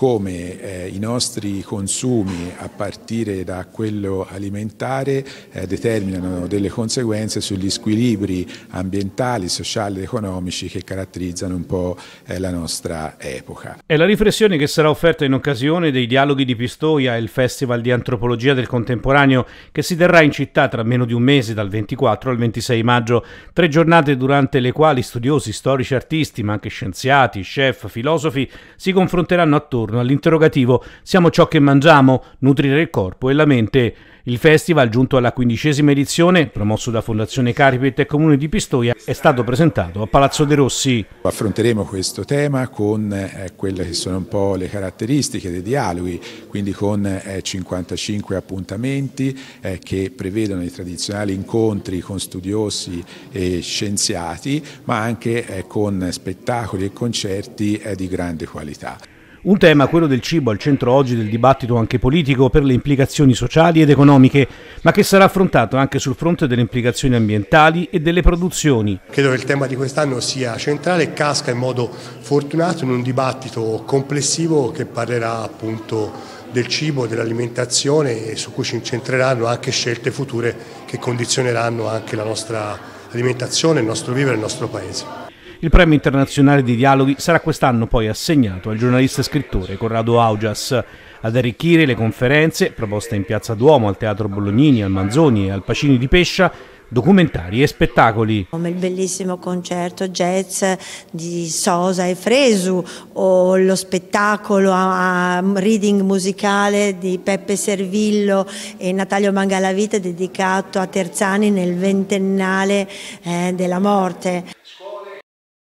come eh, i nostri consumi a partire da quello alimentare eh, determinano delle conseguenze sugli squilibri ambientali, sociali ed economici che caratterizzano un po' eh, la nostra epoca. È la riflessione che sarà offerta in occasione dei dialoghi di Pistoia e il Festival di Antropologia del Contemporaneo che si terrà in città tra meno di un mese, dal 24 al 26 maggio, tre giornate durante le quali studiosi, storici, artisti, ma anche scienziati, chef, filosofi si confronteranno attorno turno all'interrogativo Siamo ciò che mangiamo, nutrire il corpo e la mente. Il festival, giunto alla quindicesima edizione, promosso da Fondazione Caripet e Comune di Pistoia, è stato presentato a Palazzo De Rossi. Affronteremo questo tema con eh, quelle che sono un po' le caratteristiche dei dialoghi, quindi con 55 eh, appuntamenti eh, che prevedono i tradizionali incontri con studiosi e scienziati, ma anche con spettacoli e concerti di grande qualità. Un tema, quello del cibo, al centro oggi del dibattito anche politico per le implicazioni sociali ed economiche, ma che sarà affrontato anche sul fronte delle implicazioni ambientali e delle produzioni. Credo che il tema di quest'anno sia centrale e casca in modo fortunato in un dibattito complessivo che parlerà appunto del cibo, dell'alimentazione e su cui ci incentreranno anche scelte future che condizioneranno anche la nostra alimentazione, il nostro vivere e il nostro paese. Il premio internazionale di dialoghi sarà quest'anno poi assegnato al giornalista e scrittore Corrado Augias. Ad arricchire le conferenze, proposte in Piazza Duomo, al Teatro Bolognini, al Manzoni e al Pacini di Pescia, documentari e spettacoli. Come il bellissimo concerto jazz di Sosa e Fresu o lo spettacolo a reading musicale di Peppe Servillo e Natalio Mangalavita dedicato a Terzani nel ventennale eh, della morte.